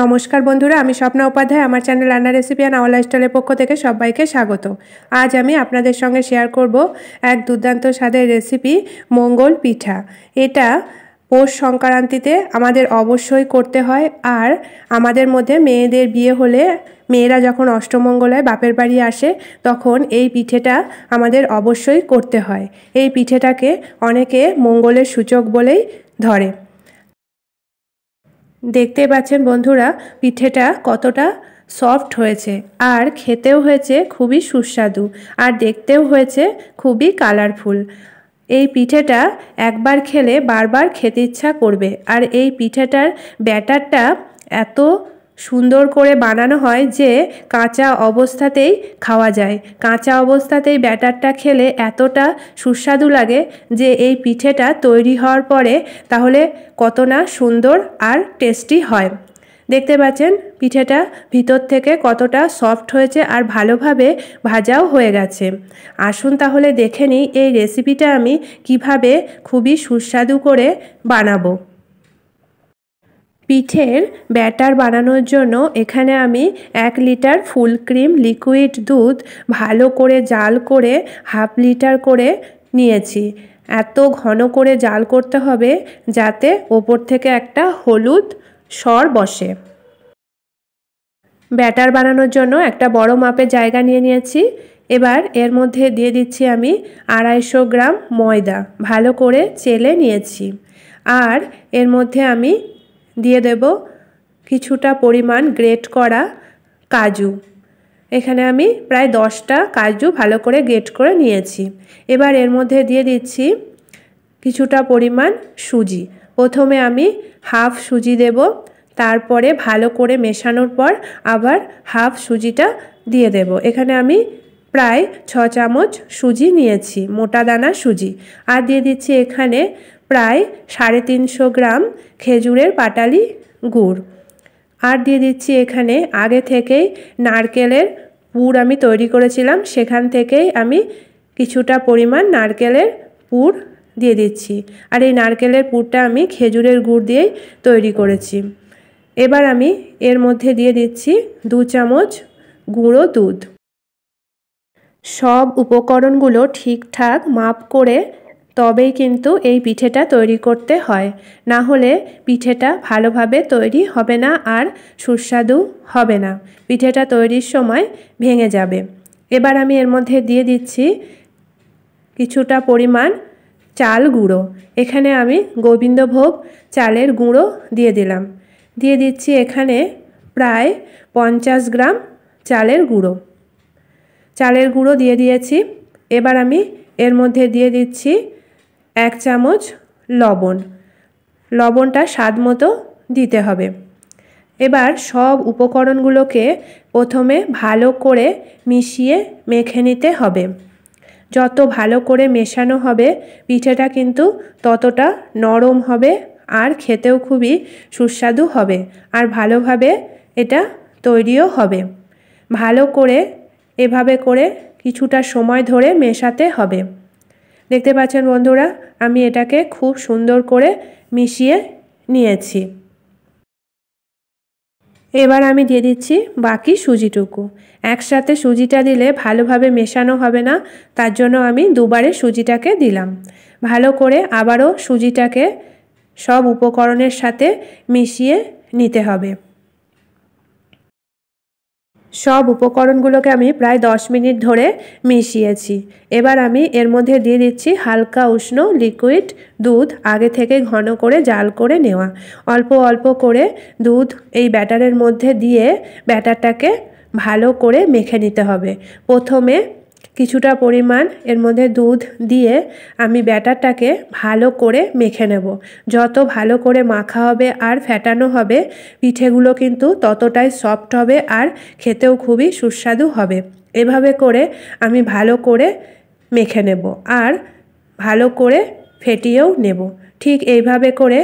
নমস্কার বন্ধুরা আমি স্বপ্না উপাধ্যায় আমার চ্যানেল রান্না রেসিপি অ্যান্ড আওয়ার লাইফস্টাইলের পক্ষ থেকে সবাইকে স্বাগত আজ আমি আপনাদের সঙ্গে শেয়ার করব এক দুর্দান্ত স্বাদের রেসিপি মঙ্গল পিঠা এটা পৌষ সংক্রান্তিতে আমাদের অবশ্যই করতে হয় আর আমাদের মধ্যে মেয়েদের বিয়ে হলে মেয়েরা যখন অষ্টমঙ্গলায় বাপের বাড়ি আসে তখন এই পিঠেটা আমাদের অবশ্যই করতে হয় এই পিঠেটাকে অনেকে মঙ্গলের সূচক বলেই ধরে দেখতে পাচ্ছেন বন্ধুরা পিঠেটা কতটা সফট হয়েছে আর খেতেও হয়েছে খুবই সুস্বাদু আর দেখতেও হয়েছে খুবই কালারফুল এই পিঠেটা একবার খেলে বারবার খেতে ইচ্ছা করবে আর এই পিঠেটার ব্যাটারটা এত সুন্দর করে বানানো হয় যে কাঁচা অবস্থাতেই খাওয়া যায় কাঁচা অবস্থাতেই ব্যাটারটা খেলে এতটা সুস্বাদু লাগে যে এই পিঠেটা তৈরি হওয়ার পরে তাহলে কত না সুন্দর আর টেস্টি হয় দেখতে পাচ্ছেন পিঠেটা ভিতর থেকে কতটা সফট হয়েছে আর ভালোভাবে ভাজাও হয়ে গেছে আসুন তাহলে দেখে নিই এই রেসিপিটা আমি কিভাবে খুবই সুস্বাদু করে বানাবো পিঠের ব্যাটার বানানোর জন্য এখানে আমি এক লিটার ফুল ক্রিম লিকুইড দুধ ভালো করে জাল করে হাফ লিটার করে নিয়েছি এত ঘন করে জাল করতে হবে যাতে ওপর থেকে একটা হলুদ সর বসে ব্যাটার বানানোর জন্য একটা বড় মাপের জায়গা নিয়ে নিয়েছি এবার এর মধ্যে দিয়ে দিচ্ছি আমি আড়াইশো গ্রাম ময়দা ভালো করে চেলে নিয়েছি আর এর মধ্যে আমি দিয়ে দেব কিছুটা পরিমাণ গ্রেট করা কাজু এখানে আমি প্রায় দশটা কাজু ভালো করে গ্রেট করে নিয়েছি এবার এর মধ্যে দিয়ে দিচ্ছি কিছুটা পরিমাণ সুজি প্রথমে আমি হাফ সুজি দেব তারপরে ভালো করে মেশানোর পর আবার হাফ সুজিটা দিয়ে দেব এখানে আমি প্রায় ছ চামচ সুজি নিয়েছি মোটা দানা সুজি আর দিয়ে দিচ্ছি এখানে প্রায় সাড়ে তিনশো গ্রাম খেজুরের পাটালি গুড় আর দিয়ে দিচ্ছি এখানে আগে থেকেই নারকেলের পুর আমি তৈরি করেছিলাম সেখান থেকেই আমি কিছুটা পরিমাণ নারকেলের পুর দিয়ে দিচ্ছি আর এই নারকেলের পুরটা আমি খেজুরের গুড় দিয়েই তৈরি করেছি এবার আমি এর মধ্যে দিয়ে দিচ্ছি দু চামচ গুঁড়ো দুধ সব উপকরণগুলো ঠিকঠাক মাপ করে তবেই কিন্তু এই পিঠেটা তৈরি করতে হয় না হলে পিঠেটা ভালোভাবে তৈরি হবে না আর সুস্বাদু হবে না পিঠেটা তৈরির সময় ভেঙে যাবে এবার আমি এর মধ্যে দিয়ে দিচ্ছি কিছুটা পরিমাণ চাল গুঁড়ো এখানে আমি গোবিন্দভোগ চালের গুঁড়ো দিয়ে দিলাম দিয়ে দিচ্ছি এখানে প্রায় পঞ্চাশ গ্রাম চালের গুঁড়ো চালের গুঁড়ো দিয়ে দিয়েছি এবার আমি এর মধ্যে দিয়ে দিচ্ছি এক চামচ লবণ লবণটা স্বাদ মতো দিতে হবে এবার সব উপকরণগুলোকে প্রথমে ভালো করে মিশিয়ে মেখে নিতে হবে যত ভালো করে মেশানো হবে পিঠেটা কিন্তু ততটা নরম হবে আর খেতেও খুবই সুস্বাদু হবে আর ভালোভাবে এটা তৈরিও হবে ভালো করে এভাবে করে কিছুটা সময় ধরে মেশাতে হবে দেখতে পাচ্ছেন বন্ধুরা আমি এটাকে খুব সুন্দর করে মিশিয়ে নিয়েছি এবার আমি দিয়ে দিচ্ছি বাকি সুজিটুকু একসাথে সুজিটা দিলে ভালোভাবে মেশানো হবে না তার জন্য আমি দুবারে সুজিটাকে দিলাম ভালো করে আবারও সুজিটাকে সব উপকরণের সাথে মিশিয়ে নিতে হবে সব উপকরণগুলোকে আমি প্রায় দশ মিনিট ধরে মিশিয়েছি এবার আমি এর মধ্যে দিয়ে দিচ্ছি হালকা উষ্ণ লিকুইড দুধ আগে থেকে ঘন করে জাল করে নেওয়া অল্প অল্প করে দুধ এই ব্যাটারের মধ্যে দিয়ে ব্যাটারটাকে ভালো করে মেখে নিতে হবে প্রথমে কিছুটা পরিমাণ এর মধ্যে দুধ দিয়ে আমি ব্যাটারটাকে ভালো করে মেখে নেব যত ভালো করে মাখা হবে আর ফ্যাটানো হবে পিঠেগুলো কিন্তু ততটাই সফট হবে আর খেতেও খুবই সুস্বাদু হবে এভাবে করে আমি ভালো করে মেখে নেব আর ভালো করে ফেটিয়েও নেব ঠিক এইভাবে করে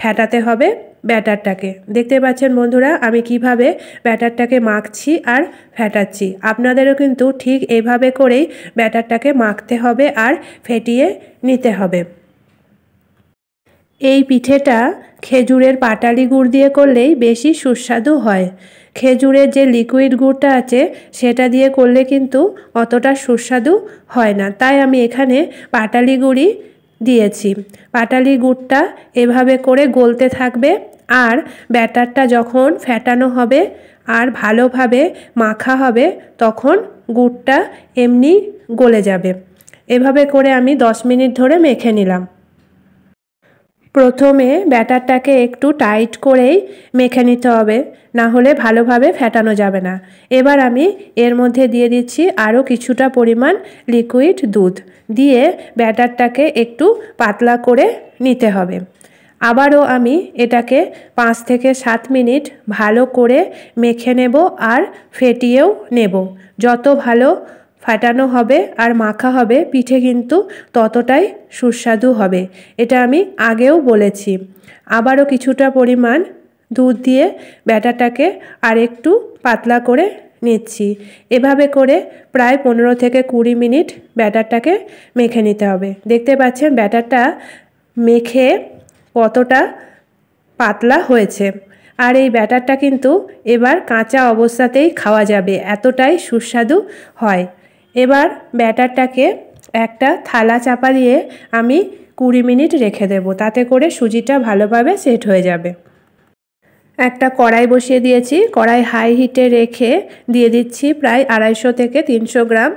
ফ্যাটাতে হবে ব্যাটারটাকে দেখতে পাচ্ছেন বন্ধুরা আমি কিভাবে ব্যাটারটাকে মাখছি আর ফেটাচ্ছি আপনাদেরও কিন্তু ঠিক এভাবে করেই ব্যাটারটাকে মাখতে হবে আর ফেটিয়ে নিতে হবে এই পিঠেটা খেজুরের পাটালি গুড় দিয়ে করলেই বেশি সুস্বাদু হয় খেজুরের যে লিকুইড গুড়টা আছে সেটা দিয়ে করলে কিন্তু অতটা সুস্বাদু হয় না তাই আমি এখানে পাটালি গুড়ি দিয়েছি পাটালি গুড়টা এভাবে করে গলতে থাকবে আর ব্যাটারটা যখন ফ্যাটানো হবে আর ভালোভাবে মাখা হবে তখন গুড়টা এমনি গলে যাবে এভাবে করে আমি দশ মিনিট ধরে মেখে নিলাম প্রথমে ব্যাটারটাকে একটু টাইট করেই মেখে নিতে হবে না হলে ভালোভাবে ফেটানো যাবে না এবার আমি এর মধ্যে দিয়ে দিচ্ছি আরও কিছুটা পরিমাণ লিকুইড দুধ দিয়ে ব্যাটারটাকে একটু পাতলা করে নিতে হবে আবারও আমি এটাকে পাঁচ থেকে সাত মিনিট ভালো করে মেখে নেব আর ফেটিয়েও নেব যত ভালো ফাটানো হবে আর মাখা হবে পিঠে কিন্তু ততটাই সুস্বাদু হবে এটা আমি আগেও বলেছি আবারও কিছুটা পরিমাণ দুধ দিয়ে ব্যাটাটাকে আরেকটু পাতলা করে নিচ্ছি এভাবে করে প্রায় পনেরো থেকে কুড়ি মিনিট ব্যাটারটাকে মেখে নিতে হবে দেখতে পাচ্ছেন ব্যাটারটা মেখে কতটা পাতলা হয়েছে আর এই ব্যাটারটা কিন্তু এবার কাঁচা অবস্থাতেই খাওয়া যাবে এতটাই সুস্বাদু হয় এবার ব্যাটারটাকে একটা থালা চাপা দিয়ে আমি কুড়ি মিনিট রেখে দেব তাতে করে সুজিটা ভালোভাবে সেট হয়ে যাবে একটা কড়াই বসিয়ে দিয়েছি কড়াই হাই হিটে রেখে দিয়ে দিচ্ছি প্রায় আড়াইশো থেকে তিনশো গ্রাম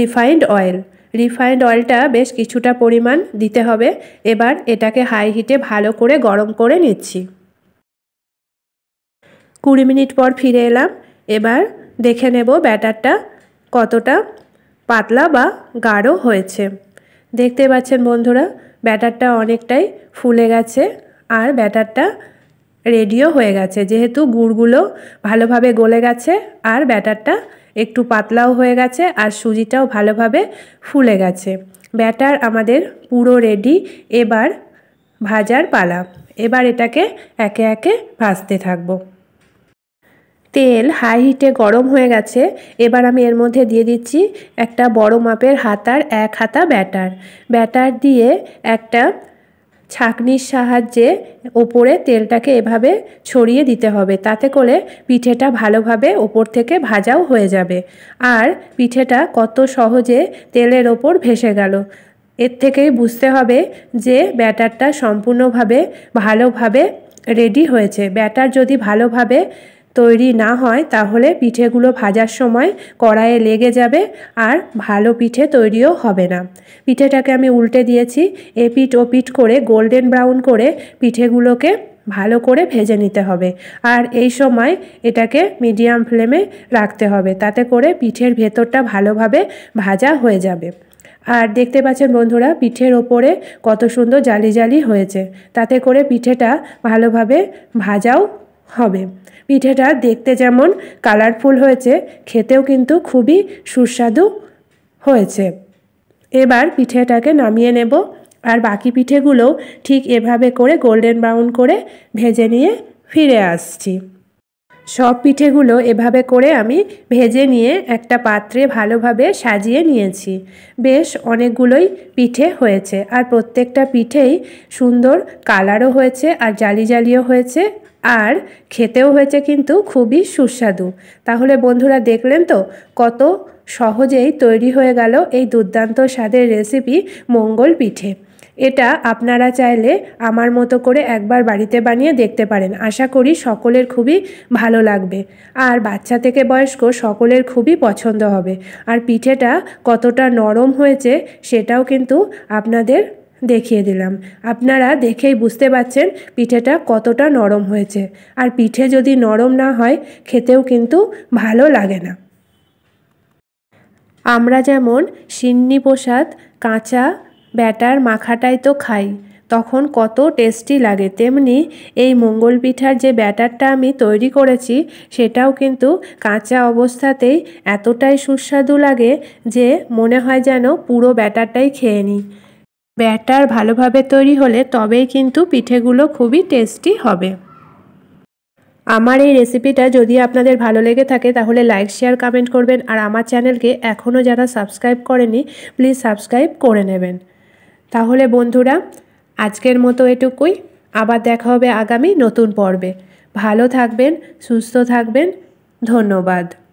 রিফাইন্ড অয়েল রিফাইন্ড অয়েলটা বেশ কিছুটা পরিমাণ দিতে হবে এবার এটাকে হাই হিটে ভালো করে গরম করে নিচ্ছি কুড়ি মিনিট পর ফিরে এলাম এবার দেখে নেব ব্যাটারটা কতটা পাতলা বা গাঢ় হয়েছে দেখতে পাচ্ছেন বন্ধুরা ব্যাটারটা অনেকটাই ফুলে গেছে আর ব্যাটারটা রেডিও হয়ে গেছে যেহেতু গুড়গুলো ভালোভাবে গলে গেছে আর ব্যাটারটা একটু পাতলাও হয়ে গেছে আর সুজিটাও ভালোভাবে ফুলে গেছে ব্যাটার আমাদের পুরো রেডি এবার ভাজার পালা এবার এটাকে একে একে ভাজতে থাকবো তেল হাই হিটে গরম হয়ে গেছে এবার আমি এর মধ্যে দিয়ে দিচ্ছি একটা বড় মাপের হাতার এক হাতা ব্যাটার ব্যাটার দিয়ে একটা ছাঁকনির সাহায্যে ওপরে তেলটাকে এভাবে ছড়িয়ে দিতে হবে তাতে করে পিঠেটা ভালোভাবে ওপর থেকে ভাজাও হয়ে যাবে আর পিঠেটা কত সহজে তেলের ওপর ভেসে গেল এর থেকেই বুঝতে হবে যে ব্যাটারটা সম্পূর্ণভাবে ভালোভাবে রেডি হয়েছে ব্যাটার যদি ভালোভাবে তৈরি না হয় তাহলে পিঠেগুলো ভাজার সময় কড়াইয়ে লেগে যাবে আর ভালো পিঠে তৈরিও হবে না পিঠেটাকে আমি উল্টে দিয়েছি এপিট ও পিট করে গোল্ডেন ব্রাউন করে পিঠেগুলোকে ভালো করে ভেজে নিতে হবে আর এই সময় এটাকে মিডিয়াম ফ্লেমে রাখতে হবে তাতে করে পিঠের ভেতরটা ভালোভাবে ভাজা হয়ে যাবে আর দেখতে পাচ্ছেন বন্ধুরা পিঠের ওপরে কত সুন্দর জালি জালি হয়েছে তাতে করে পিঠেটা ভালোভাবে ভাজাও হবে পিঠেটা দেখতে যেমন কালারফুল হয়েছে খেতেও কিন্তু খুবই সুস্বাদু হয়েছে এবার পিঠেটাকে নামিয়ে নেব আর বাকি পিঠেগুলো ঠিক এভাবে করে গোল্ডেন ব্রাউন করে ভেজে নিয়ে ফিরে আসছি সব পিঠেগুলো এভাবে করে আমি ভেজে নিয়ে একটা পাত্রে ভালোভাবে সাজিয়ে নিয়েছি বেশ অনেকগুলোই পিঠে হয়েছে আর প্রত্যেকটা পিঠেই সুন্দর কালারও হয়েছে আর জালি জালিও হয়েছে আর খেতেও হয়েছে কিন্তু খুবই সুস্বাদু তাহলে বন্ধুরা দেখলেন তো কত সহজেই তৈরি হয়ে গেল এই দুর্দান্ত স্বাদের রেসিপি মঙ্গল পিঠে এটা আপনারা চাইলে আমার মতো করে একবার বাড়িতে বানিয়ে দেখতে পারেন আশা করি সকলের খুবই ভালো লাগবে আর বাচ্চা থেকে বয়স্ক সকলের খুবই পছন্দ হবে আর পিঠেটা কতটা নরম হয়েছে সেটাও কিন্তু আপনাদের দেখিয়ে দিলাম আপনারা দেখেই বুঝতে পাচ্ছেন পিঠেটা কতটা নরম হয়েছে আর পিঠে যদি নরম না হয় খেতেও কিন্তু ভালো লাগে না আমরা যেমন সিন্নি প্রসাদ কাঁচা ব্যাটার মাখাটাই তো খাই তখন কত টেস্টি লাগে তেমনি এই মঙ্গল পিঠার যে ব্যাটারটা আমি তৈরি করেছি সেটাও কিন্তু কাঁচা অবস্থাতেই এতটাই সুস্বাদু লাগে যে মনে হয় যেন পুরো ব্যাটারটাই খেয়ে নিই ব্যাটার ভালোভাবে তৈরি হলে তবেই কিন্তু পিঠেগুলো খুবই টেস্টি হবে আমার এই রেসিপিটা যদি আপনাদের ভালো লেগে থাকে তাহলে লাইক শেয়ার কমেন্ট করবেন আর আমার চ্যানেলকে এখনও যারা সাবস্ক্রাইব করেনি প্লিজ সাবস্ক্রাইব করে নেবেন তাহলে বন্ধুরা আজকের মতো এটুকুই আবার দেখা হবে আগামী নতুন পর্বে ভালো থাকবেন সুস্থ থাকবেন ধন্যবাদ